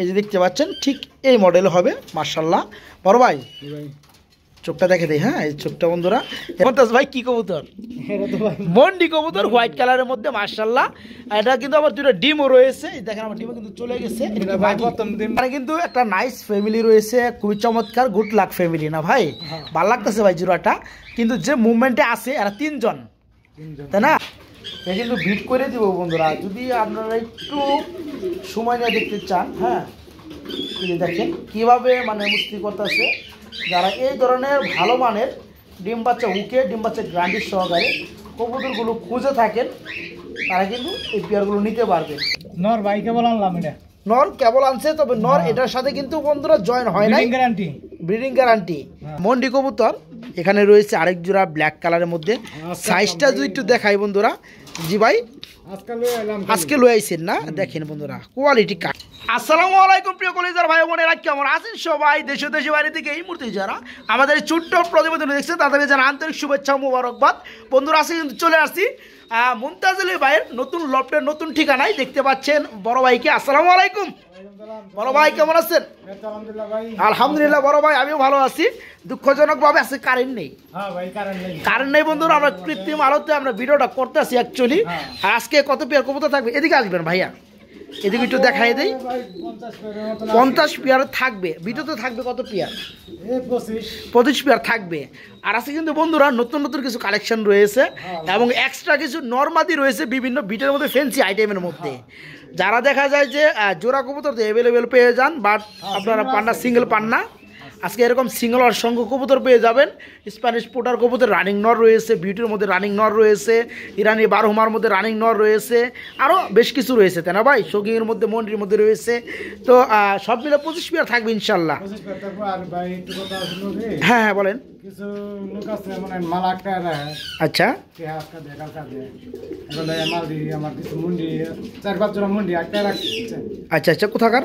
এই যে দেখতে পাচ্ছেন ঠিক এই মডেল হবে মার্শাল্লাহ বড় ভাই চোখটা দেখে দেয় হ্যাঁ এই চোখটা বন্ধুরা মমতাজ ভাই কি কবুতর মন্ডি কবুতর হোয়াইট কালারের মধ্যে মার্শাল্লাহ এটা কিন্তু আবার দুটো ডিমও রয়েছে দেখেন আমার ডিমও কিন্তু চলে গেছে মানে কিন্তু একটা নাইস ফ্যামিলি রয়েছে খুবই চমৎকার গুড লাক ফ্যামিলি না ভাই হ্যাঁ। ভাল লাগতেছে ভাই জোড়াটা কিন্তু যে মুভমেন্টে আছে এরা তিনজন তাই না এটা কিন্তু বিট করে দিব বন্ধুরা যদি আপনারা একটু সময় নিয়ে দেখতে চান হ্যাঁ দেখেন কিভাবে মানে মুস্তি করতেছে যারা এই ধরনের ভালো মানের ডিম বাচ্চা উকে ডিম বাচ্চা গ্রান্ডির সহকারে কবুতরগুলো খুঁজে থাকেন তারা কিন্তু এই পেয়ারগুলো নিতে পারবে নর ভাই কেবল আনলাম এটা নর কেবল আনছে তবে নর হ্যাঁ। এটার সাথে কিন্তু বন্ধুরা জয়েন হয় না গ্যারান্টি ব্রিডিং গ্যারান্টি মন্ডি কবুতর এখানে রয়েছে আরেক জোড়া ব্ল্যাক কালারের মধ্যে সাইজটা যদি একটু দেখাই বন্ধুরা জি ভাই আজকে লয়ে আইছেন না দেখেন বন্ধুরা কোয়ালিটি কাঠ আসসালামু আলাইকুম প্রিয় কলেজার ভাই বোনেরা কেমন আছেন সবাই দেশে দেশে বাইরে থেকে এই মুহূর্তে যারা আমাদের ছোট্ট প্রতিবেদন দেখছে তাদেরকে যারা আন্তরিক শুভেচ্ছা মোবারকবাদ বন্ধুরা আজকে কিন্তু চলে আসছি মুমতাজ আলী ভাইয়ের নতুন লফটের নতুন ঠিকানায় দেখতে পাচ্ছেন বড় ভাইকে আসসালামু আলাইকুম বড় ভাই কেমন আছেন আলহামদুলিল্লাহ বড় ভাই আমিও ভালো আছি দুঃখজনক ভাবে আছে কারেন্ট নেই কারেন্ট হ্যাঁ নেই বন্ধুরা আমরা কৃত্রিম আলোতে আমরা ভিডিওটা করতে আছি অ্যাকচুয়ালি আজকে কত পেয়ার কবুতর থাকবে এদিকে আসবেন ভাইয়া এদিকে একটু দেখাই দেই পঞ্চাশ পেয়ার থাকবে ভিডিওতে থাকবে কত পেয়ার পঁচিশ পেয়ার থাকবে আর আজকে কিন্তু বন্ধুরা নতুন নতুন কিছু কালেকশন রয়েছে হ্যাঁ। এবং এক্সট্রা কিছু নর্মাদি রয়েছে বিভিন্ন বিটের মধ্যে ফেন্সি আইটেমের মধ্যে হ্যাঁ। যারা দেখা যায় যে জোড়া কবুতর তো অ্যাভেলেবেল পেয়ে যান বাট হ্যাঁ, আপনারা পান্না সিঙ্গেল পান না আজকে এরকম সিঙ্গল অসংখ্য কবুতর পেয়ে যাবেন স্প্যানিশ পোটার কবুতর রানিং নর রয়েছে বিউটির মধ্যে রানিং নর রয়েছে ইরানি বারহুমার মধ্যে রানিং নর রয়েছে আরও বেশ কিছু রয়েছে তাই না ভাই শৌকিংয়ের মধ্যে মন্ডির মধ্যে রয়েছে তো সব মিলে পঁচিশ পেয়ার থাকবে ইনশাল্লাহ হ্যাঁ হ্যাঁ বলেন মানে হ্যাঁ। আচ্ছা আচ্ছা আচ্ছা কোথাকার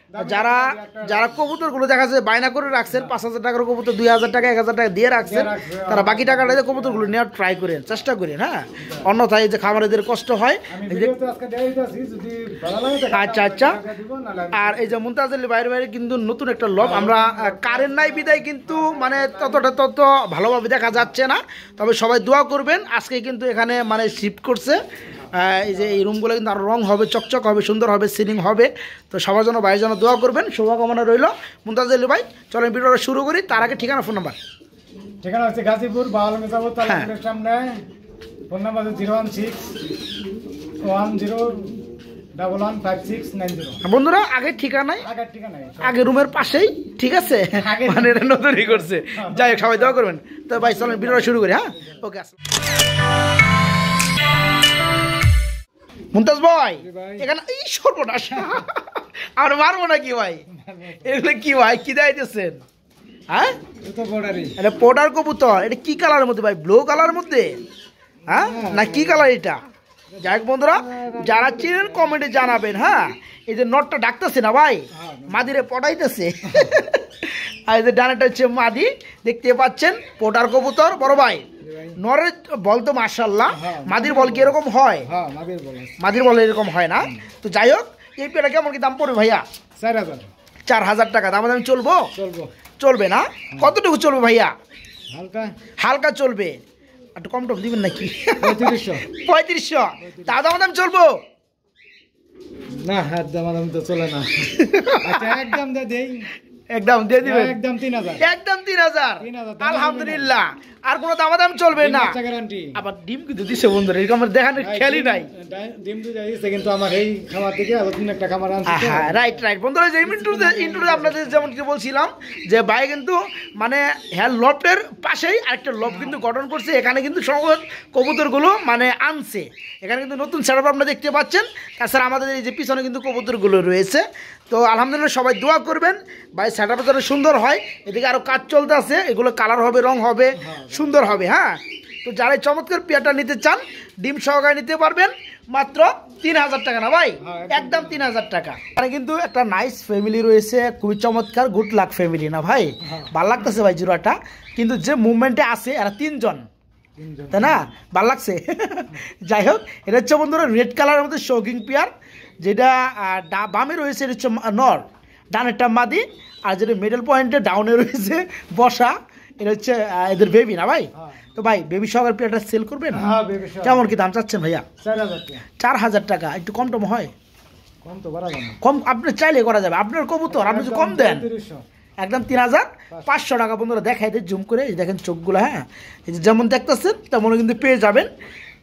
যারা যারা কবুতরগুলো দেখা যাচ্ছে বায়না করে রাখছেন পাঁচ হাজার টাকার কবুতর দুই হাজার টাকা এক হাজার টাকা দিয়ে রাখছেন তারা বাকি টাকাটা যে কবুতরগুলো নেওয়ার ট্রাই করেন চেষ্টা করেন হ্যাঁ অন্যথায় যে খামারেদের কষ্ট হয় আচ্ছা আচ্ছা আর এই যে মুমতাজের বাইরে বাইরে কিন্তু নতুন একটা লব আমরা কারেন্ট নাই বিদায় কিন্তু মানে ততটা তত ভালোভাবে দেখা যাচ্ছে না তবে সবাই দোয়া করবেন আজকে কিন্তু এখানে মানে শিফট করছে এই যে এই রুমগুলো কিন্তু আরও রং হবে চকচক হবে সুন্দর হবে সিলিং হবে তো সবার জন্য ভাইয়ের জন্য দোয়া করবেন শুভকামনা রইল আলী ভাই আমি ভিডিওটা শুরু করি তার আগে ঠিকানা ফোন নাম্বার ঠিকানা হচ্ছে গাজীপুর বাউল মেজাবুর তালের সামনে phone number zero one six one zero বন্ধুরা আগের ঠিকানায় আগে রুমের পাশেই ঠিক আছে মানে এটা নতুনই করছে হ্যাঁ। যাই হোক সবাই দোয়া করবেন তো ভাই চলেন ভিডিওটা শুরু করি হ্যাঁ ওকে আসলে মুমতাজ ভাই এখানে এই সর্বনাশ আর মারবো না কি ভাই এগুলো কি ভাই কি দেখাইতেছেন হ্যাঁ এটা পোডার কবুতর এটা কি কালারের মধ্যে ভাই ব্লু কালারের মধ্যে হ্যাঁ? হ্যাঁ না কি কালার এটা যাই বন্ধুরা যারা চিনেন কমেন্টে জানাবেন হ্যাঁ এই যে নটটা ডাকতেছে না ভাই হ্যাঁ, মাদিরে পটাইতেছে আর এই যে ডানাটা হচ্ছে মাদি দেখতে পাচ্ছেন পোটার কবুতর বড় ভাই নরের বল তো মার্শাল্লাহ হ্যাঁ, মাদির বল কি এরকম হয় হ্যাঁ, মাদির বল এরকম হয় না তো যাই হোক এই পেটা কেমন কি দাম পড়বে ভাইয়া চার হাজার টাকা দাম মানে আমি চলবো চলবে না হ্যাঁ। কতটুকু চলবে ভাইয়া হালকা চলবে একটু কম টম দিবেন নাকি পঁয়ত্রিশশো পঁয়ত্রিশশো দাদা দাম চলবো না হাত দাম তো চলে না আচ্ছা, একদম দেই একদম দিয়ে হ্যাঁ, দিবেন একদম 3000 একদম 3000 আলহামদুলিল্লাহ আর দামাদাম চলবে না আবার ডিম কিন্তু দিছে এরকম নাই ডিম তো দিছে কিন্তু আমার এই খামার থেকে আবার তিন একটা খামার আনছে রাইট রাইট বন্ধুরা আপনাদের যেমন কি বলছিলাম যে ভাই কিন্তু মানে হ্যাঁ লফটের পাশেই আরেকটা লপ কিন্তু গঠন করছে এখানে কিন্তু সংগত কবুতরগুলো মানে আনছে এখানে কিন্তু নতুন সেটআপ আপনারা দেখতে পাচ্ছেন তাছাড়া আমাদের এই যে পিছনে কিন্তু কবুতরগুলো রয়েছে তো আলহামদুলিল্লাহ সবাই দোয়া করবেন ভাই সেটআপটা যেন সুন্দর হয় এদিকে আরও কাজ চলতে আছে এগুলো কালার হবে হ্যাঁ, রং হবে সুন্দর হবে হ্যাঁ তো যারা চমৎকার পেয়ারটা নিতে চান ডিম সহকারে নিতে পারবেন মাত্র তিন হাজার টাকা না ভাই হ্যাঁ, একদম তিন হাজার টাকা মানে কিন্তু একটা নাইস ফ্যামিলি রয়েছে খুবই চমৎকার গুড লাক ফ্যামিলি না ভাই হ্যাঁ। ভাল লাগতেছে ভাই জিরোটা কিন্তু যে মুভমেন্টে আছে এরা তিনজন তাই না ভাল লাগছে যাই হোক এটা হচ্ছে বন্ধুরা রেড কালারের মধ্যে শৌকিং পেয়ার যেটা বামে রয়েছে এটা হচ্ছে নর ডানেরটা মাদি আর যেটা মিডল পয়েন্টে ডাউনে রয়েছে বসা এটা হচ্ছে এদের বেবি না ভাই হ্যাঁ। তো ভাই বেবি সহকার প্লেটটা সেল করবেন হ্যাঁ, কেমন কি দাম চাচ্ছেন ভাইয়া চার হাজার টাকা একটু কম টম হয় কম আপনি চাইলে করা যাবে আপনার কবুতর আপনি যদি কম দেন একদম তিন হাজার পাঁচশো টাকা বন্ধুরা দেখাই দিই জুম করে দেখেন চোখগুলো হ্যাঁ যেমন দেখতেছেন তেমনও কিন্তু পেয়ে যাবেন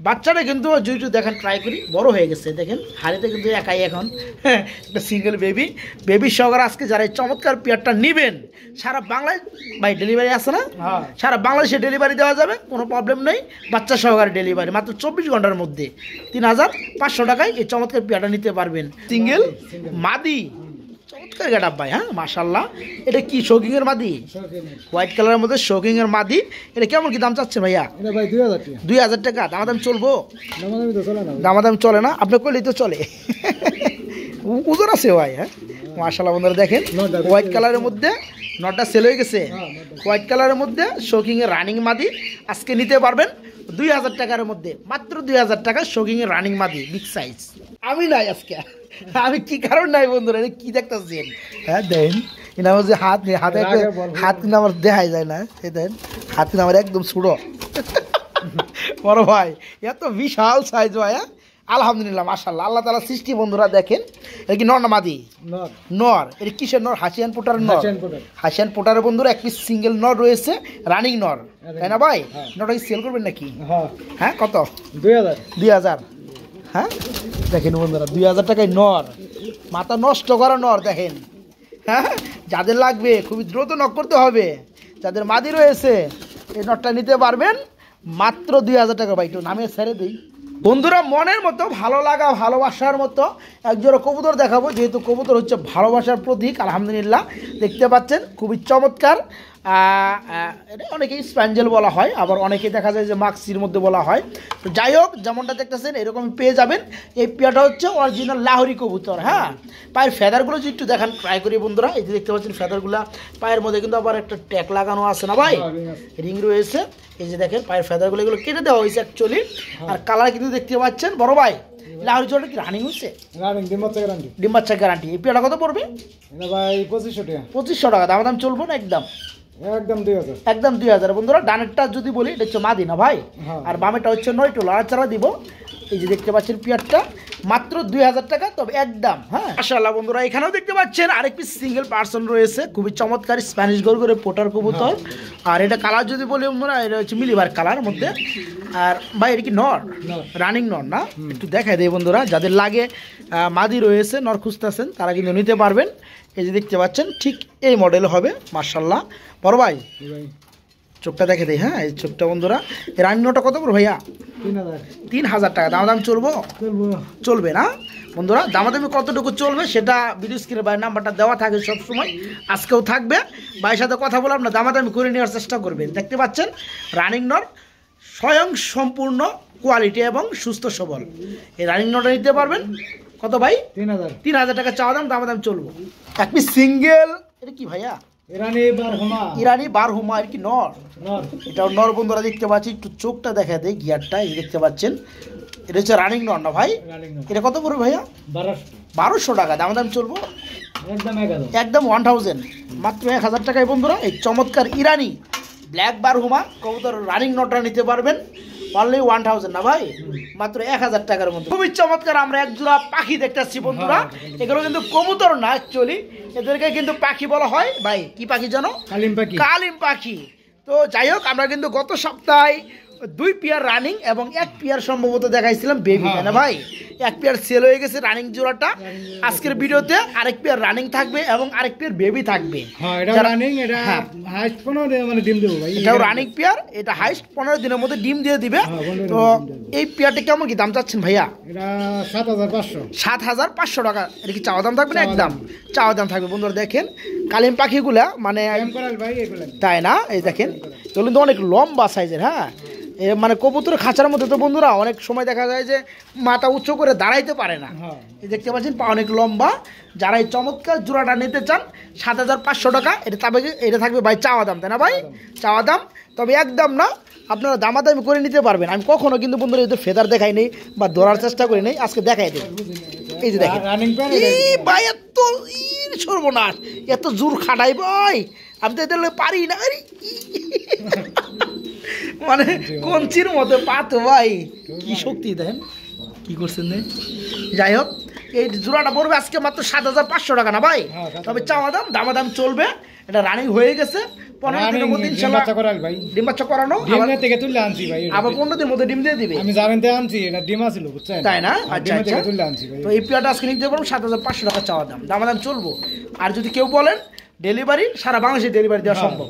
বাচ্চারা কিন্তু জুই জুই দেখেন ট্রাই করি বড় হয়ে গেছে দেখেন হাড়িতে কিন্তু একাই এখন হ্যাঁ, একটা সিঙ্গেল বেবি বেবি সহকারে আজকে যারা এই চমৎকার পেয়ারটা নেবেন সারা বাংলায় ভাই ডেলিভারি আছে না হ্যাঁ। সারা বাংলাদেশে ডেলিভারি দেওয়া যাবে কোনো প্রবলেম নেই বাচ্চা সহকারে ডেলিভারি মাত্র চব্বিশ ঘন্টার মধ্যে তিন হাজার পাঁচশো টাকায় এই চমৎকার পেয়ারটা নিতে পারবেন সিঙ্গেল মাদি চমৎকার গেট আপ হ্যাঁ মাসাল্লাহ এটা কি শোকিংয়ের মাদি হোয়াইট কালারের মধ্যে শোকিংয়ের মাদি এটা কেমন কি দাম চাচ্ছে ভাইয়া দুই হাজার টাকা দামাদাম চলবো দামাদাম চলে না আপনি করলেই তো চলে উজোর আছে ভাই হ্যাঁ মার্শাল্লাহ বন্ধুরা দেখেন হোয়াইট কালারের মধ্যে নটা সেল হয়ে গেছে হোয়াইট কালারের মধ্যে শৌকিংয়ের রানিং মাদি আজকে নিতে পারবেন দুই হাজার টাকার মধ্যে মাত্র দুই হাজার টাকা শোকিংয়ে রানিং মাদি বিগ সাইজ আমি নাই আজকে আমি কি কারণ নাই বন্ধুরা কি দেখতেছেন হ্যাঁ দেন কিন্তু আমার যে হাত হাতে হাত কিন্তু আমার দেখাই যায় না সে দেন হাত কিন্তু আমার একদম ছুড়ো বড় ভাই এত বিশাল সাইজ ভাই হ্যাঁ? আলহামদুলিল্লাহ মাশাল্লাহ আল্লাহ তালা সৃষ্টি বন্ধুরা দেখেন এটা কি নর না মাদি নর এটা কিসের নর হাসিয়ান পোটার নর হাসিয়ান পোটার বন্ধুরা এক পিস সিঙ্গেল নর রয়েছে রানিং নর তাই না ভাই নটা কি সেল করবেন নাকি হ্যাঁ।, হ্যাঁ কত দুই হাজার দুই হাজার হ্যাঁ দেখেন বন্ধুরা দুই হাজার টাকায় নর মাথা নষ্ট করা নর দেখেন হ্যাঁ যাদের লাগবে খুবই দ্রুত নক করতে হবে যাদের মাদি রয়েছে এই নটটা নিতে পারবেন মাত্র দুই হাজার টাকা ভাই একটু নামে ছেড়ে দিই বন্ধুরা মনের মতো ভালো লাগা ভালোবাসার মতো একজোড়া কবুতর দেখাবো যেহেতু কবুতর হচ্ছে ভালোবাসার প্রতীক আলহামদুলিল্লাহ দেখতে পাচ্ছেন খুবই চমৎকার এটা অনেকেই স্প্যাঞ্জেল বলা হয় আবার অনেকে দেখা যায় যে মাক্সির মধ্যে বলা হয় তো যাই হোক যেমনটা দেখতেছেন এরকম পেয়ে যাবেন এই পেয়াটা হচ্ছে অরিজিনাল লাহরি কবুতর হ্যাঁ পায়ের ফেদারগুলো যদি একটু দেখান ট্রাই করি বন্ধুরা এই যে দেখতে পাচ্ছেন ফেদারগুলো পায়ের মধ্যে কিন্তু আবার একটা ট্যাক লাগানো আছে না ভাই রিং রয়েছে এই যে দেখেন পায়ের ফেদারগুলো এগুলো কেটে দেওয়া হয়েছে অ্যাকচুয়ালি আর কালার হ্যাঁ। কিন্তু দেখতে পাচ্ছেন বড় ভাই লাহরি রানিং ডিম গ্যারান্টি গ্যারান্টি এই পেয়াটা কত পড়বে ভাই পঁচিশশো টাকা পঁচিশশো টাকা দাম দাম চলবো না একদম একদম দুই হাজার একদম দুই হাজার বন্ধুরা ডানেরটা যদি বলি এটা হচ্ছে মাদিনা ভাই হ্যাঁ। আর বামেটা হচ্ছে নয় টোলা আর চারা দিব এই যে দেখতে পাচ্ছেন পিয়ারটা মাত্র দুই হাজার টাকা তবে একদম হ্যাঁ আশাল্লাহ বন্ধুরা এখানেও দেখতে পাচ্ছেন আরেকটি সিঙ্গেল পার্সন রয়েছে খুবই চমৎকার স্প্যানিশ গোল করে পোটার কবুতর হ্যাঁ। আর এটা কালার যদি বলি বন্ধুরা এটা হচ্ছে মিলিবার কালার মধ্যে আর ভাই এটা কি নর রানিং নর না একটু দেখাই দেয় বন্ধুরা যাদের লাগে মাদি রয়েছে নর খুঁজতেছেন তারা কিন্তু নিতে পারবেন এই যে দেখতে পাচ্ছেন ঠিক এই মডেল হবে মার্শাল্লাহ বড় ভাই চোখটা দেখে দেয় হ্যাঁ এই চোখটা বন্ধুরা এই রান্নাটা কত করে ভাইয়া তিন হাজার টাকা দাম দাম চলবো চলবে না বন্ধুরা দামাদামি কতটুকু চলবে সেটা ভিডিও স্ক্রিনে বাইরের নাম্বারটা দেওয়া থাকে সবসময় আজকেও থাকবে ভাইয়ের সাথে কথা বলে আপনার দামাদামি করে নেওয়ার চেষ্টা করবেন দেখতে পাচ্ছেন রানিং নর স্বয়ং সম্পূর্ণ কোয়ালিটি এবং সুস্থ সবল এই রানিং নটা নিতে পারবেন কত ভাই তিন হাজার তিন হাজার টাকা চাওয়া দাম দামাদামি চলবো এক পিস সিঙ্গেল এটা কি ভাইয়া ইরানি বার হুমা আর কি নর এটাও নর বন্ধুরা দেখতে পাচ্ছি একটু চোখটা দেখা দেয় গিয়ারটা এই দেখতে পাচ্ছেন এটা হচ্ছে রানিং নর না ভাই এটা কত পড়বে ভাইয়া বারোশো টাকা দাম দাম চলবো একদম ওয়ান থাউজেন্ড মাত্র এক হাজার টাকায় বন্ধুরা এই চমৎকার ইরানি ব্ল্যাক বার হুমা কবুতর রানিং নটটা নিতে পারবেন অনলি ওয়ান থাউজেন্ড না ভাই মাত্র এক হাজার টাকার মতো খুবই চমৎকার আমরা এক জোড়া পাখি দেখতেছি বন্ধুরা হ্যাঁ, হ্যাঁ, হ্যাঁ। এগুলো কিন্তু কবুতর না অ্যাকচুয়ালি এদেরকে কিন্তু পাখি বলা হয় ভাই কি পাখি জানো কালিম পাখি কালিম পাখি তো যাই হোক আমরা কিন্তু গত সপ্তাহে দুই পেয়ার রানিং এবং এক পেয়ার সম্ভবত দেখাইছিলাম বেবি হ্যাঁ, না হ্যাঁ। ভাই এক পেয়ার সেল হয়ে গেছে রানিং জোড়াটা আজকের ভিডিওতে আরেক পেয়ার রানিং থাকবে এবং আরেক পেয়ার বেবি থাকবে হ্যাঁ, এটাও রানিং পেয়ার এটা হাইস্ট পনেরো দিনের মধ্যে ডিম দিয়ে দিবে তো এই পেয়ারটা কেমন কি দাম চাচ্ছেন ভাইয়া সাত হাজার পাঁচশো টাকা এটা কি চাওয়া দাম থাকবে না একদম চাওয়া দাম থাকবে বন্ধুরা দেখেন কালিম পাখিগুলা মানে তাই না এই দেখেন এগুলো তো অনেক লম্বা সাইজের হ্যাঁ মানে কবুতর খাঁচার মধ্যে তো বন্ধুরা অনেক সময় দেখা যায় যে মাথা উঁচু করে দাঁড়াইতে পারে না হ্যাঁ। দেখতে পাচ্ছেন পা অনেক লম্বা যারা এই চমৎকার জোড়াটা নিতে চান সাত হাজার পাঁচশো টাকা এটা তবে এটা থাকবে ভাই চাওয়া দাম তাই না ভাই চাওয়া দাম তবে একদম না আপনারা দামাদামি করে নিতে পারবেন আমি কখনো কিন্তু বন্ধুরা যদি ফেদার দেখাই নেই বা ধরার চেষ্টা করি নেই আজকে দেখাই দিই এই যে দেখেন ভাই এত সর্বনাশ এত জোর খাটাই ভাই আমি তো এদের পারি না মানে কঞ্চির মতো পাত ভাই কি শক্তি দেন কি করছেন যাই হোক এই জোড়াটা পড়বে আজকে মাত্র সাত হাজার পাঁচশো টাকা না ভাই হ্যাঁ, তবে চাওয়া দাম দামা দাম চলবে এটা রানিং হয়ে গেছে থেকে আনছি ভাই আবার মধ্যে ডিম দিয়ে দিবে আমি তাই না হ্যাঁ, আচ্ছা, আচ্ছা। আনছি সাত হাজার পাঁচশো টাকা চাওয়া দাম দাম চলবো আর যদি কেউ বলেন ডেলিভারি সারা বাংলাদেশে ডেলিভারি দেওয়া হ্যাঁ। সম্ভব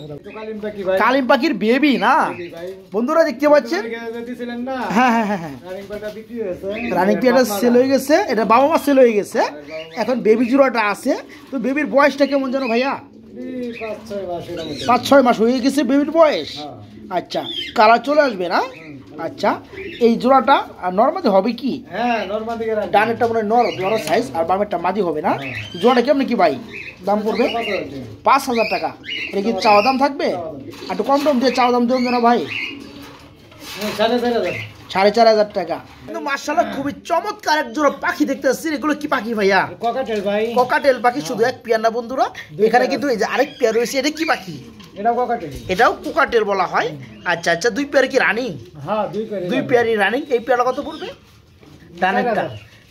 কালিম পাখির বেবি না বন্ধুরা দেখতে পাচ্ছেন হ্যাঁ হ্যাঁ হ্যাঁ সেল হ্যাঁ। হয়ে গেছে এটা বাবা মা সেল হয়ে গেছে এখন বেবি জুড়াটা আছে তো বেবির বয়সটা কেমন যেন ভাইয়া পাঁচ ছয় মাস হয়ে গেছে বেবির বয়স হ্যাঁ। আচ্ছা কালার চলে আসবে না আচ্ছা এই জোড়াটা নর্মালি হবে কি হ্যাঁ ডানেরটা মনে নর বড় সাইজ আর বামেরটা মাদি হবে না জোড়াটা কেমন কি ভাই দাম পড়বে পাঁচ হাজার টাকা এটা কি চাওয়া দাম থাকবে একটু কম টম দিয়ে চাওয়া দাম দেবেন না ভাই হ্যাঁ, সাড়ে হাজার সাড়ে চার হাজার টাকা কিন্তু মার্শাল্লাহ হ্যাঁ। খুবই চমৎকার এক জোড়া পাখি দেখতে পাচ্ছি এগুলো কি পাখি ভাইয়া ককাটেল ভাই ককাটেল পাখি শুধু হ্যাঁ। এক পেয়ার না বন্ধুরা এখানে কিন্তু এই যে আরেক পেয়ার রয়েছে এটা কি পাখি এটাও কোকাটেল বলা হয় আচ্ছা আচ্ছা দুই পেয়ার কি রানিং হ্যাঁ, দুই পেয়ারই রানিং এই পেয়ারটা কত পড়বে ডানেরটা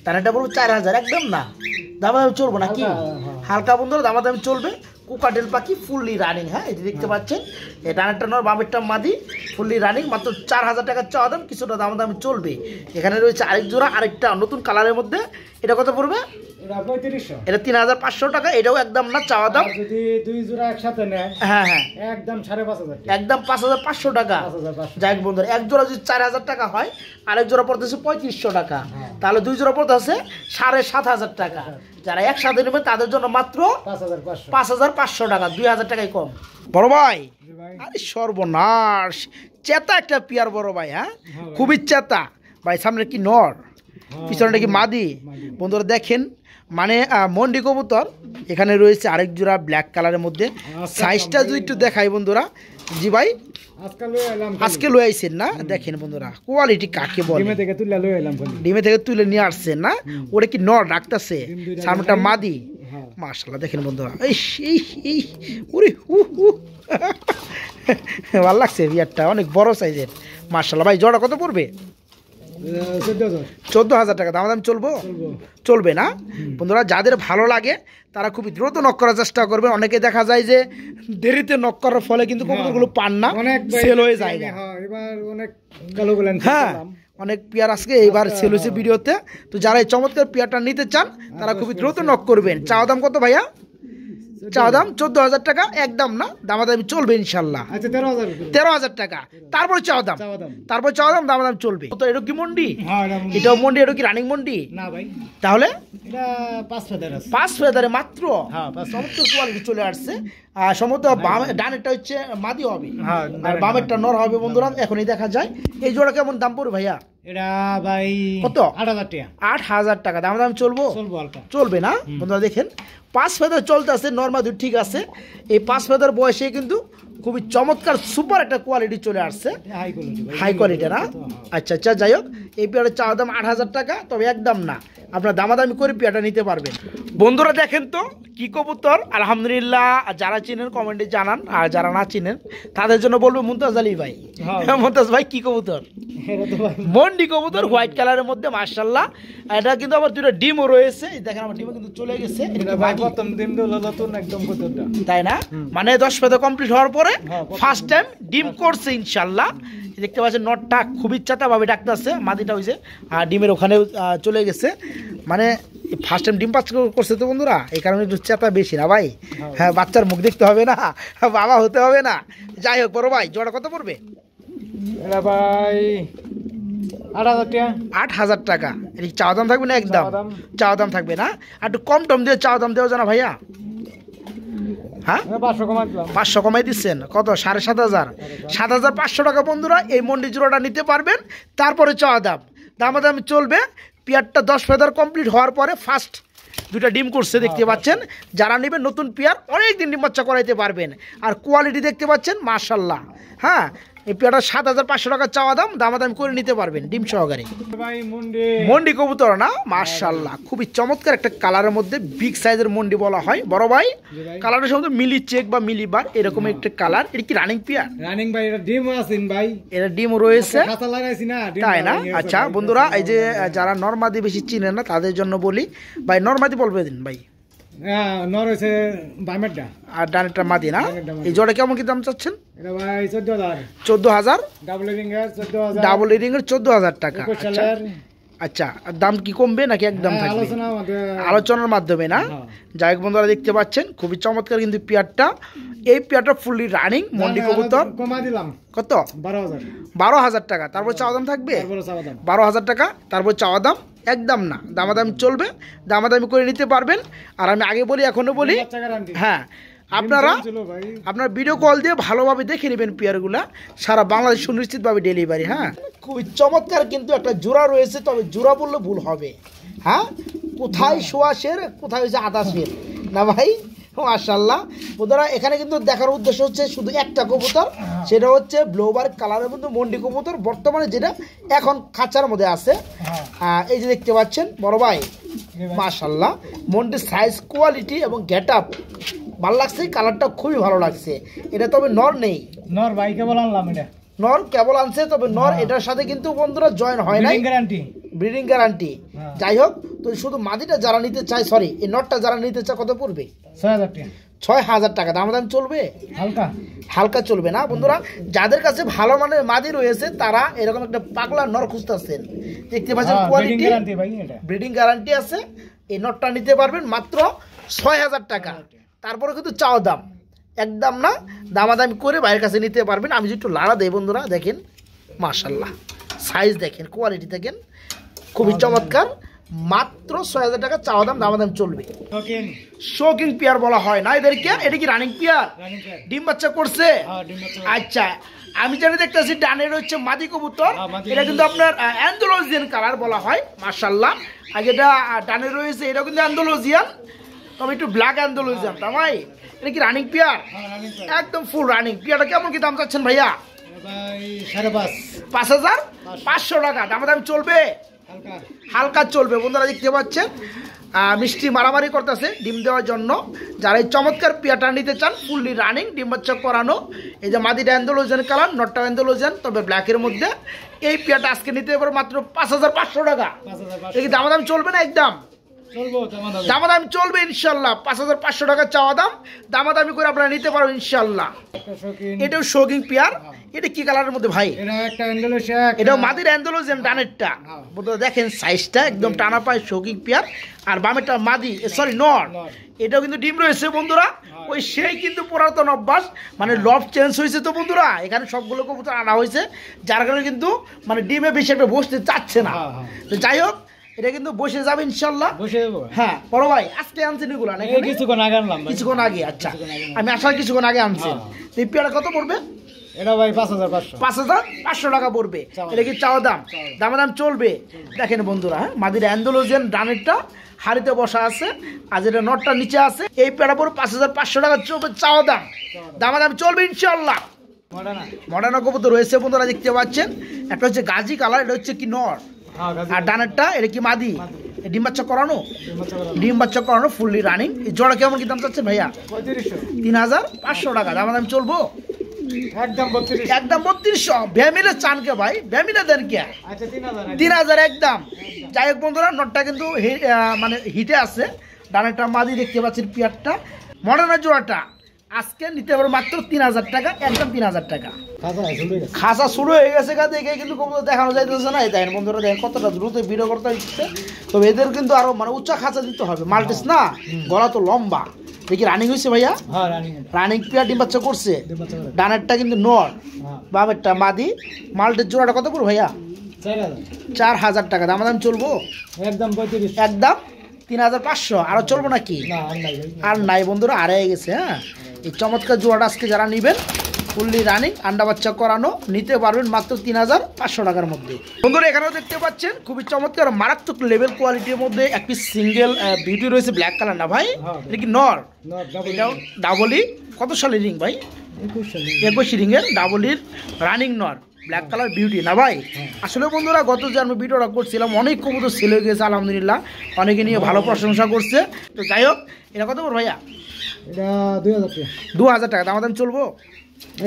ডানেরটা পড়বে চার হাজার একদম না দামা চলবো না কি হালকা বন্ধুরা দামা দামি চলবে কোকাডেল পাখি ফুললি রানিং হ্যাঁ এটি দেখতে পাচ্ছেন এই ডানেরটা নয় বামেরটা মাদি ফুললি রানিং মাত্র চার হাজার টাকার চাওয়া দাম কিছুটা দাম দামি চলবে এখানে রয়েছে আরেক জোড়া আরেকটা নতুন কালারের মধ্যে এটা কত পড়বে তিন হাজার পাঁচশো টাকা এটাও একদম না চাওয়া দুই জোড়া হ্যাঁ, হ্যাঁ। একদম সাড়ে পাঁচ হাজার পাঁচশো টাকা যদি চার হাজার টাকা হয় আরেক জোড়া পঁয়ত্রিশশো টাকা হ্যাঁ। তাহলে দুই সাড়ে সাত হাজার টাকা যারা একসাথে নেবে তাদের জন্য মাত্র পাঁচ হাজার পাঁচশো টাকা দুই হাজার টাকাই কম বড় ভাই আরে সর্বনাশ চেতা একটা পিয়ার বড় ভাই হ্যাঁ খুবই চেতা ভাই সামনে কি নর হ্যাঁ, পিছনটা কি মাদি বন্ধুরা দেখেন মানে মন্ডি কবুতর এখানে রয়েছে আরেক জোড়া ব্ল্যাক কালারের মধ্যে সাইজটা আচ্ছা, আচ্ছা, যদি একটু দেখাই বন্ধুরা জি ভাই আজকে লয়ে আইছেন না দেখেন বন্ধুরা কোয়ালিটি কাকে বল ডিমে থেকে তুলে লয়ে এলাম ডিমে থেকে তুলে নিয়ে আসছেন না ওটা কি নড় রাখতেছে সামনেটা মাদি হ্যাঁ। মাশাল্লাহ দেখেন বন্ধুরা এই ওরে হু হু ভালো লাগছে বিয়ারটা অনেক বড় সাইজের মার্শাল্লাহ ভাই জড়া কত পড়বে চোদ্দো হাজার টাকা দামাদাম চলবো চলবে না বন্ধুরা যাদের ভালো লাগে তারা খুবই দ্রুত নক করার চেষ্টা করবে অনেকে দেখা যায় যে দেরিতে নক করার ফলে কিন্তু হ্যাঁ। কবুতরগুলো পান না অনেক সেল হয়ে যায় না হ্যাঁ অনেক পেয়ার হ্যাঁ, আজকে এইবার সেল আচ্ছা। হয়েছে ভিডিওতে তো যারা এই চমৎকার পেয়ারটা নিতে চান তারা আচ্ছা, খুবই আচ্ছা, দ্রুত নক করবেন চাওয়া দাম কত ভাইয়া চা দাম চোদ্দ হাজার টাকা একদম না দামাদামি চলবে ইনশাল্লাহ আচ্ছা, তেরো হাজার টাকা তারপর চাওয়া দাম তারপর চাওয়া দাম দামাদাম চলবে তো এটা কি হ্যাঁ, মন্ডি এটাও মন্ডি এটা কি রানিং মন্ডি তাহলে পাঁচ ফেদারে মাত্র হ্যাঁ, সমস্ত কোয়ালিটি চলে আসছে আর সমস্ত হ্যাঁ। ডানেরটা হচ্ছে মাদি হবে আর বামেরটা নর হবে বন্ধুরা এখনই দেখা যায় এই জোড়া কেমন দাম পড়বে ভাইয়া চলবে না বন্ধুরা দেখেন পাঁচ ফেদার চলতে আছে নর্মাল ঠিক আছে এই পাঁচ ফেদার বয়সে কিন্তু খুবই চমৎকার সুপার একটা কোয়ালিটি চলে আসছে হাই কোয়ালিটি না আচ্ছা আচ্ছা যাই হোক এই পেয়ারের চার দাম আট হাজার টাকা তবে একদম না আপনার দামাদামি করে পেয়ারটা নিতে পারবেন বন্ধুরা দেখেন তো কি কবুতর আলহামদুলিল্লাহ যারা চিনেন কমেন্টে জানান আর যারা না চিনেন তাদের জন্য বলবো মুমতাজ আলী ভাই হ্যাঁ। হ্যাঁ, মুমতাজ ভাই কি কবুতর মন্ডি কবুতর হোয়াইট কালারের মধ্যে মার্শাল্লাহ এটা কিন্তু আবার দুটো ডিমও রয়েছে দেখেন আমার ডিমও কিন্তু চলে গেছে তাই না মানে দশ পেতে কমপ্লিট হওয়ার পর করে ফার্স্ট টাইম ডিম করছে ইনশাল্লাহ দেখতে পাচ্ছেন নটটা খুবই চাতাভাবে ডাকতেছে মাদিটা হয়েছে আর ডিমের ওখানেও চলে গেছে মানে ফার্স্ট টাইম ডিম পাচ্ছ করছে তো বন্ধুরা এই কারণে একটু চেতা বেশি না ভাই হ্যাঁ বাচ্চার মুখ দেখতে হবে না বাবা হতে হবে না যাই হোক বড় ভাই জোড়া কত পড়বে ভাই আট হাজার টাকা চাওয়া দাম থাকবে না একদম চাওয়া দাম থাকবে না একটু কম টম দিয়ে চাওয়া দাম দেওয়া জানা ভাইয়া হ্যাঁ, হ্যাঁ পাঁচশো কমাই দিচ্ছেন কত সাড়ে সাত হাজার সাত হাজার পাঁচশো টাকা বন্ধুরা এই মন্ডি জুড়াটা নিতে পারবেন তারপরে চা দাম দামাদামি চলবে পেয়ারটা দশ ফেদার কমপ্লিট হওয়ার পরে ফার্স্ট দুটা ডিম করছে দেখতে হ্যাঁ, পাচ্ছেন যারা নেবেন নতুন পেয়ার অনেক দিন ডিম বাচ্চা করাইতে পারবেন আর কোয়ালিটি দেখতে পাচ্ছেন মার্শাল্লাহ হ্যাঁ এই পেয়ারটা সাত হাজার পাঁচশো টাকা চাওয়া দাম দাম করে নিতে পারবেন ডিম সহকারে মন্ডি কবুতর না মার্শাল্লাহ খুবই চমৎকার একটা কালারের মধ্যে বিগ সাইজের মন্ডি বলা হয় বড় ভাই কালারটা সম্ভবত মিলি চেক বা মিলি বার এরকম একটা কালার এটা কি রানিং পেয়ার রানিং ভাই এটা ডিম আছে ভাই এটা ডিম রয়েছে তাই না আচ্ছা বন্ধুরা এই যে যারা নর্মাদি বেশি চিনে না তাদের জন্য বলি ভাই নর্মাদি বলবে দিন ভাই হ্যাঁ, আর এই কেমন দাম চাচ্ছেন হাজার ডাবল হাজার আচ্ছা। আচ্ছা, দাম কি কমবে নাকি একদম হ্যাঁ, আলোচনার মাধ্যমে না হ্যাঁ। যাই হোক বন্ধুরা দেখতে পাচ্ছেন খুবই চমৎকার কিন্তু পেয়ারটা এই পেয়ারটা ফুললি রানিং মন্ডি কবুতর দিলাম কত বারো হাজার বারো হাজার টাকা তারপর চাওয়া দাম থাকবে বারো হাজার টাকা তারপর চাওয়া দাম একদম না দামাদামি চলবে দামাদামি করে নিতে পারবেন আর আমি আগে বলি এখনও বলি হ্যাঁ আপনারা আপনার ভিডিও কল দিয়ে ভালোভাবে দেখে নেবেন পিয়ারগুলা সারা বাংলাদেশ সুনিশ্চিতভাবে ডেলিভারি হ্যাঁ খুবই চমৎকার কিন্তু একটা জোড়া রয়েছে তবে জোড়া বললে ভুল হবে হ্যাঁ কোথায় শোয়া সের কোথায় হয়েছে আদা না ভাই মাশাল্লাহ বন্ধুরা এখানে কিন্তু দেখার উদ্দেশ্য হচ্ছে শুধু একটা কবুতর সেটা হচ্ছে ব্লোবার কালারের মধ্যে মন্ডি কবুতর বর্তমানে যেটা এখন খাঁচার মধ্যে আছে হ্যাঁ। এই যে দেখতে পাচ্ছেন বড় ভাই মাশাল্লাহ মন্ডির সাইজ কোয়ালিটি এবং গেট আপ ভালো লাগছে কালারটা খুবই ভালো লাগছে এটা তবে নর নেই নর ভাই কেবল আনলাম এটা নর কেবল আনছে তবে নর হ্যাঁ। এটার সাথে কিন্তু বন্ধুরা জয়েন হয় না গ্যারান্টি ব্রিডিং গ্যারান্টি যাই হোক তো শুধু মাদিটা যারা নিতে চায় সরি এই নটটা যারা নিতে চায় কত পড়বে ছয় হাজার টাকা ছয় হাজার টাকা দাম দাম চলবে হালকা হালকা চলবে না বন্ধুরা যাদের কাছে ভালো মানের মাদি রয়েছে তারা এরকম একটা পাগলা নর খুঁজতেছেন দেখতে পাচ্ছেন কোয়ালিটি ব্রিডিং গ্যারান্টি আছে এই নটটা নিতে পারবেন মাত্র ছয় হাজার টাকা তারপরে কিন্তু চাও দাম একদম না দামাদামি করে বাইরের কাছে নিতে পারবেন আমি যে একটু লাড়া দেই বন্ধুরা দেখেন মাশাল্লাহ সাইজ দেখেন কোয়ালিটি দেখেন খুবই চমৎকার মাত্র ছয় হাজার টাকা চাওয়া দাম দামাদাম চলবে শৌকিং পেয়ার বলা হয় না এদেরকে এটা কি রানিং হ্যাঁ, পেয়ার ডিম বাচ্চা করছে আচ্ছা আমি যেটা দেখতেছি ডানের হচ্ছে মাদি কবুতর হ্যাঁ, এটা কিন্তু আপনার অ্যান্ডোলজিয়ান কালার বলা হয় মার্শাল্লাহ আর যেটা ডানে রয়েছে এটা কিন্তু অ্যান্ডোলজিয়ান তবে একটু ব্ল্যাক অ্যান্ডোলজিয়ান তা ভাই এটা কি রানিং হ্যাঁ, পেয়ার একদম ফুল রানিং পিয়ারটা কেমন কি দাম চাচ্ছেন ভাইয়া পাঁচ হাজার পাঁচশো টাকা চলবে হালকা চলবে পাচ্ছেন মিষ্টি মারামারি করতেছে ডিম দেওয়ার জন্য যারা এই চমৎকার পেয়াটা নিতে চান ফুললি রানিং ডিম বাচ্চা করানো এই যে মাদিটা অ্যান্ডোলোজেন কালার নটটা অ্যান্ডোলোজেন তবে ব্ল্যাকের মধ্যে এই পেয়াটা আজকে নিতে পারো মাত্র পাঁচ হাজার পাঁচশো টাকা দেখি দামাদাম চলবে না একদম চলবে ইনশাল্লাহ পাঁচ হাজার পাঁচশো টাকা চাওয়া দাম করে আপনারা নিতে ইনশাল্লাহ এটাও শৌকিং পেয়ার হ্যাঁ। এটা কি কালারের মধ্যে ভাই এটা মাদির অ্যান্ডোলোজেন ডানেরটা হ্যাঁ। দেখেন সাইজটা একদম টানা পায় শৌকিং পেয়ার আর বামেরটা মাদি সরি নট এটাও কিন্তু ডিম রয়েছে বন্ধুরা হ্যাঁ। ওই সেই কিন্তু পুরাতন অভ্যাস মানে লভ হ্যাঁ। চেঞ্জ হয়েছে তো বন্ধুরা এখানে সবগুলো কবুতর আনা হয়েছে যার কারণে কিন্তু মানে ডিমে বেশি একটা বসতে চাচ্ছে না তো যাই হোক এটা কিন্তু বসে যাবে ইনশাল্লাহ বসে যাবো হ্যাঁ বড় ভাই আজকে আনছেন এগুলো কিছুক্ষণ আগে আনলাম কিছুক্ষণ আগে আচ্ছা আমি আসার কিছুক্ষণ আগে আনছি তুই পেয়ারা কত পড়বে পাঁচ হাজার পাঁচশো টাকা পড়বে এটা কি চাওয়া দাম দামাদাম চলবে দেখেন বন্ধুরা হ্যাঁ? মাদির অ্যান্ডোলোজিয়ান ডানেরটা হাড়িতে বসা আছে আর যেটা নটটা নিচে আছে এই পেড়া পড়ে পাঁচ হাজার পাঁচশো টাকা চলবে চাও দাম দাম চলবে ইনশাল্লাহ মডার্না তো রয়েছে বন্ধুরা দেখতে পাচ্ছেন একটা হচ্ছে গাজি কালার এটা হচ্ছে কি নট হ্যাঁ, আর ডানেরটা এটা কি মাদি ডিম বাচ্চা করানো ডিম বাচ্চা করানো ফুললি রানিং জোড়া কেমন কি দাম চাচ্ছে ভাইয়া তিন হাজার পাঁচশো টাকা দাম দাম চলবো একদম চান কে ভাই কে আচ্ছা, তিন হাজার একদম যাই হোক কিন্তু মানে হিটে দেখতে জোড়াটা আজকে নিতে মাত্র তিন হাজার টাকা একদম তিন হাজার টাকা খাসা শুরু হয়ে গেছে কিন্তু দেখানো যাইতেছে না দেখেন বন্ধুরা দেখেন কতটা দ্রুত ভিডিও করতে হচ্ছে তবে এদের কিন্তু আরো মানে উচ্চা খাঁচা দিতে হবে মাল্টিস না গলা তো লম্বা দেখি রানিং হয়েছে ভাইয়া রানিং হ্যাঁ, প্লেয়ার ডিম বাচ্চা করছে ডানারটা কিন্তু নর হ্যাঁ। বাবেরটা মাদি মালটের জোড়াটা কত করে ভাইয়া চার হাজার টাকা দাম দাম চলবো একদম একদম তিন হাজার পাঁচশো আরও চলবো নাকি আর নাই বন্ধুরা আরে গেছে হ্যাঁ এই চমৎকার জোড়াটা আজকে যারা নেবেন ফুললি রানিং আন্ডা বাচ্চা করানো নিতে পারবেন মাত্র তিন হাজার পাঁচশো টাকার মধ্যে বন্ধুরা এখানেও দেখতে পাচ্ছেন খুবই চমৎকার মারাত্মক লেভেল কোয়ালিটির মধ্যে একটি সিঙ্গেল বিউটি রয়েছে ব্ল্যাক কালার না হ্যাঁ ভাই এটা কি নর ডাবলি কত সালের রিং ভাই একুশ রিংয়ের ডাবলির রানিং নর ব্ল্যাক কালার বিউটি না ভাই আসলে বন্ধুরা গত যে আমি ভিডিওটা করছিলাম অনেক কবুতর সেল হয়ে গেছে আলহামদুলিল্লাহ অনেকে নিয়ে ভালো প্রশংসা করছে তো যাই হোক এটা কত ভাইয়া এটা দুই হাজার টাকা দু হাজার টাকা দামাদাম চলবো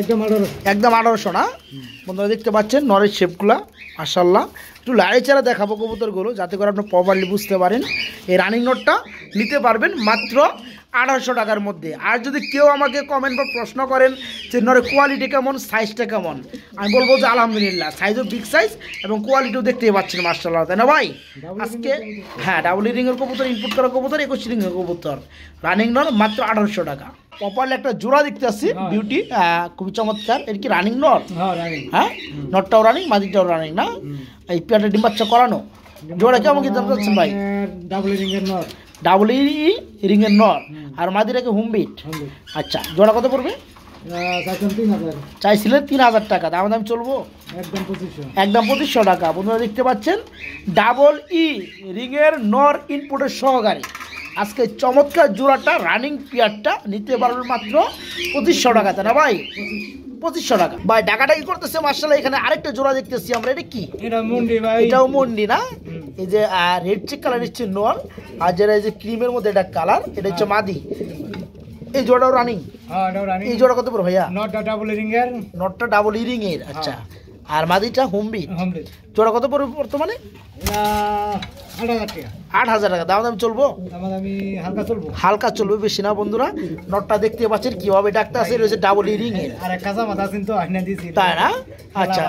একদম আঠারোশো একদম আঠারোশো না বন্ধুরা দেখতে পাচ্ছেন নরের শেপগুলা মাসাল্লাহ একটু লাড়েচাড়া দেখাবো কবুতরগুলো যাতে করে আপনি প্রপারলি বুঝতে পারেন এই রানিং নোটটা নিতে পারবেন মাত্র আঠারোশো টাকার মধ্যে আর যদি কেউ আমাকে কমেন্ট বা প্রশ্ন করেন যে নরে কোয়ালিটি কেমন সাইজটা কেমন আমি বলবো যে আলহামদুলিল্লাহ সাইজও বিগ সাইজ এবং কোয়ালিটিও দেখতেই পাচ্ছেন মার্শাল্লাহ তাই না ভাই আজকে হ্যাঁ ডাবল রিংয়ের কবুতর ইনপুট করা কবুতর একুশ রিংয়ের কবুতর রানিং নর মাত্র আঠারোশো টাকা কপালে একটা জোড়া দেখতে আসছি বিউটি হ্যাঁ। খুবই চমৎকার এর কি রানিং নট হ্যাঁ, হ্যাঁ নটটাও রানিং মাদিটাও রানিং না এই পেয়ারটা ডিম বাচ্চা করানো জোড়া কেমন কি দাম চাচ্ছেন ভাই ডাবল রিংয়ের নট ডাবল ই রিংয়ের নর আর মাদির আগে হোম বিট আচ্ছা জোড়া কত পড়বে চাইছিলেন তিন হাজার টাকা দাম মানে দাম চলবো একদম পঁচিশশো টাকা বন্ধুরা দেখতে পাচ্ছেন ডাবল ই রিংয়ের নর ইনপুটের সহকারে আজকে চমৎকার জোড়াটা রানিং পিয়ারটা নিতে পারবেন মাত্র পঁচিশশো টাকা তাই না ভাই পঁচিশশো টাকা ভাই ডাকাটা কি করতেছে মার্শাল এখানে আরেকটা জোড়া দেখতেছি আমরা এটা কি এটাও মন্ডি না এই যে রেড চেক কালার নিচ্ছে নল আর যেটা এই যে ক্রিমের মধ্যে এটা কালার এটা হচ্ছে হ্যাঁ। মাদি এই জোড়াও রানিং হ্যাঁ, এই জোড়া কত বড় ভাইয়া নটটা ডাবল ইরিং এর নটটা ডাবল ইরিং এর আচ্ছা হ্যাঁ। আর মাদিটা হোমবিট জোড়া কত পড়বে বর্তমানে আট হাজার টাকা দাম দাম চলবো হালকা চলবে বেশি না বন্ধুরা নটটা দেখতে পাচ্ছেন কিভাবে ডাক্তার আছে রয়েছে ডাবল ইরিং এর তাই না আচ্ছা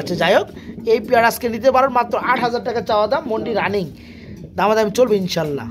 আচ্ছা যাই হোক এই পেয়ার আজকে নিতে পারেন মাত্র আট হাজার টাকা চাওয়া দাম মন্ডি রানিং দামাদামি চলবে ইনশাল্লাহ